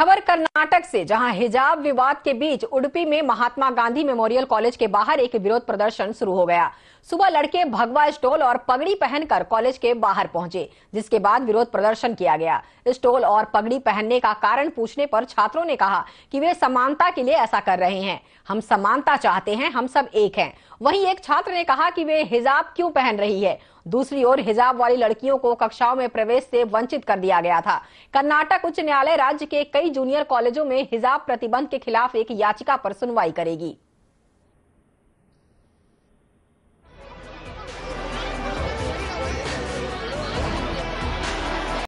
खबर कर्नाटक से जहां हिजाब विवाद के बीच उड़पी में महात्मा गांधी मेमोरियल कॉलेज के बाहर एक विरोध प्रदर्शन शुरू हो गया सुबह लड़के भगवा स्टोल और पगड़ी पहनकर कॉलेज के बाहर पहुंचे जिसके बाद विरोध प्रदर्शन किया गया स्टोल और पगड़ी पहनने का कारण पूछने पर छात्रों ने कहा कि वे समानता के लिए ऐसा कर रहे हैं हम समानता चाहते हैं हम सब एक हैं वहीं एक छात्र ने कहा कि वे हिजाब क्यों पहन रही है दूसरी ओर हिजाब वाली लड़कियों को कक्षाओं में प्रवेश से वंचित कर दिया गया था कर्नाटक उच्च न्यायालय राज्य के कई जूनियर कॉलेजों में हिजाब प्रतिबंध के खिलाफ एक याचिका पर सुनवाई करेगी